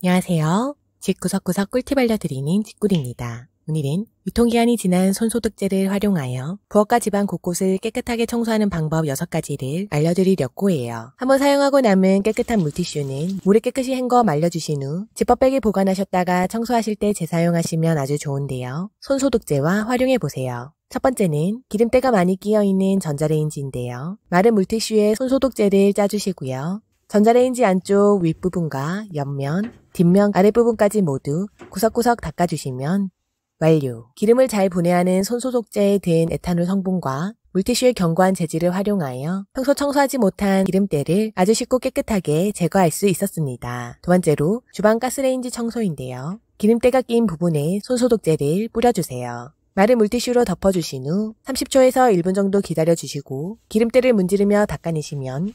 안녕하세요. 집 구석구석 꿀팁 알려드리는 집꿀입니다. 오늘은 유통기한이 지난 손소독제를 활용하여 부엌과 집안 곳곳을 깨끗하게 청소하는 방법 6가지를 알려드리려고 해요. 한번 사용하고 남은 깨끗한 물티슈는 물에 깨끗이 헹궈 말려주신 후 지퍼백에 보관하셨다가 청소하실 때 재사용하시면 아주 좋은데요. 손소독제와 활용해보세요. 첫 번째는 기름때가 많이 끼어있는 전자레인지인데요. 마른 물티슈에 손소독제를 짜주시고요. 전자레인지 안쪽 윗부분과 옆면, 뒷면, 아랫부분까지 모두 구석구석 닦아주시면 완료. 기름을 잘 분해하는 손소독제에 든 에탄올 성분과 물티슈의 견고한 재질을 활용하여 평소 청소하지 못한 기름때를 아주 쉽고 깨끗하게 제거할 수 있었습니다. 두 번째로 주방 가스레인지 청소인데요. 기름때가 낀 부분에 손소독제를 뿌려주세요. 마른 물티슈로 덮어주신 후 30초에서 1분 정도 기다려주시고 기름때를 문지르며 닦아내시면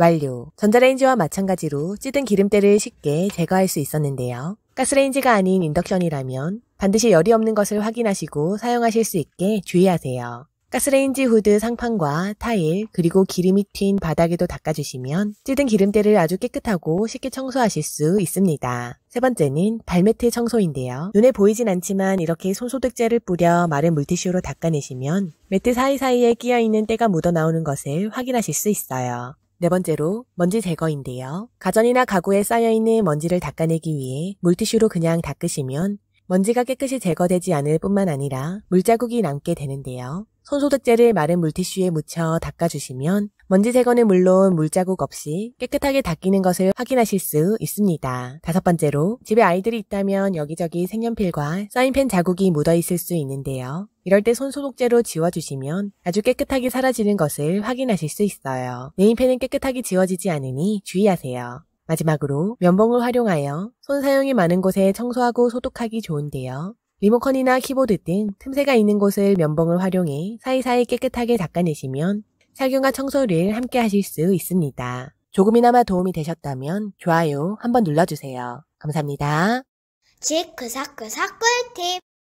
완료. 전자레인지와 마찬가지로 찌든 기름때를 쉽게 제거할 수 있었는데요. 가스레인지가 아닌 인덕션이라면 반드시 열이 없는 것을 확인하시고 사용하실 수 있게 주의하세요. 가스레인지 후드 상판과 타일 그리고 기름이 튄 바닥에도 닦아주시면 찌든 기름때를 아주 깨끗하고 쉽게 청소하실 수 있습니다. 세 번째는 발매트 청소인데요. 눈에 보이진 않지만 이렇게 손소독제를 뿌려 마른 물티슈로 닦아내시면 매트 사이사이에 끼어있는 때가 묻어나오는 것을 확인하실 수 있어요. 네 번째로 먼지 제거인데요. 가전이나 가구에 쌓여있는 먼지를 닦아내기 위해 물티슈로 그냥 닦으시면 먼지가 깨끗이 제거되지 않을 뿐만 아니라 물자국이 남게 되는데요. 손소독제를 마른 물티슈에 묻혀 닦아주시면 먼지 제거는 물론 물자국 없이 깨끗하게 닦이는 것을 확인하실 수 있습니다. 다섯 번째로 집에 아이들이 있다면 여기저기 색연필과 사인펜 자국이 묻어 있을 수 있는데요. 이럴 때 손소독제로 지워주시면 아주 깨끗하게 사라지는 것을 확인하실 수 있어요. 네임펜은 깨끗하게 지워지지 않으니 주의하세요. 마지막으로 면봉을 활용하여 손 사용이 많은 곳에 청소하고 소독하기 좋은데요. 리모컨이나 키보드 등 틈새가 있는 곳을 면봉을 활용해 사이사이 깨끗하게 닦아내시면 살균과 청소를 함께 하실 수 있습니다. 조금이나마 도움이 되셨다면 좋아요 한번 눌러주세요. 감사합니다. 지그사그사 꿀팁